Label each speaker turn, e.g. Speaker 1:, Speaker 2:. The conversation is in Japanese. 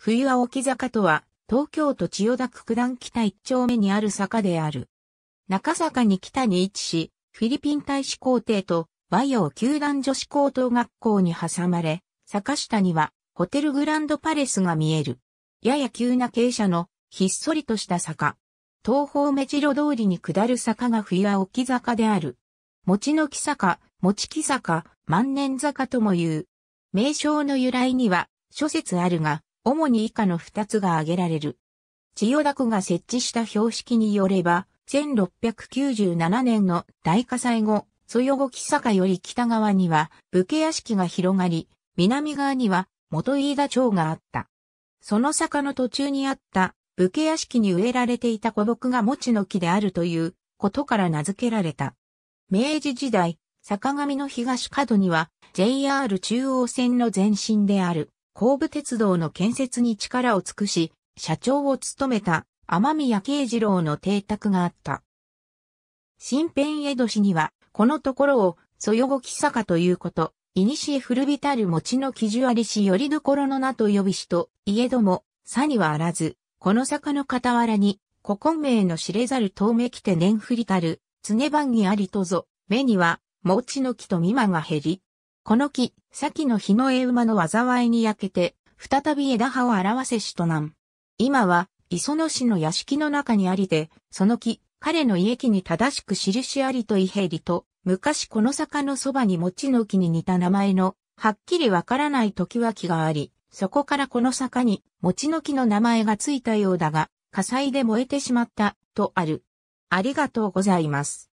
Speaker 1: 冬は沖坂とは、東京都千代田区九段北一丁
Speaker 2: 目にある坂である。中坂に北に位置し、フィリピン大使公邸と和洋球団女子高等学校に挟まれ、坂下にはホテルグランドパレスが見える。やや急な傾斜のひっそりとした坂。東方目白通りに下る坂が冬は沖坂である。餅の木坂、餅木坂、万年坂とも言う。名称の由来には諸説あるが、主に以下の2つが挙げられる。千代田区が設置した標識によれば、1697年の大火災後、そよ後木坂より北側には武家屋敷が広がり、南側には元飯田町があった。その坂の途中にあった武家屋敷に植えられていた古木が持ちの木であるということから名付けられた。明治時代、坂上の東角には JR 中央線の前身である神戸鉄道の建設に力を尽くし、社長を務めた天宮慶次郎の邸宅があった。新編江戸市には、このところを、そよごき坂ということ、いにしえ古びたる餅の基準ありしよりどころの名と呼びしと、いえども、さにはあらず、この坂の傍らに、古今名の知れざる遠めきて年振りたる、常番にありとぞ、目には、餅の木と見間が減り、この木、先の日の絵馬の災いに焼けて、再び枝葉を表せしとなん。今は、磯野氏の屋敷の中にありて、その木、彼の家木に正しく印ありと異平りと、昔この坂のそばに餅の木に似た名前の、はっきりわからない時は木があり、そこからこの坂に餅の木の名前がついたようだが、火災で燃えてしまった、
Speaker 1: とある。ありがとうございます。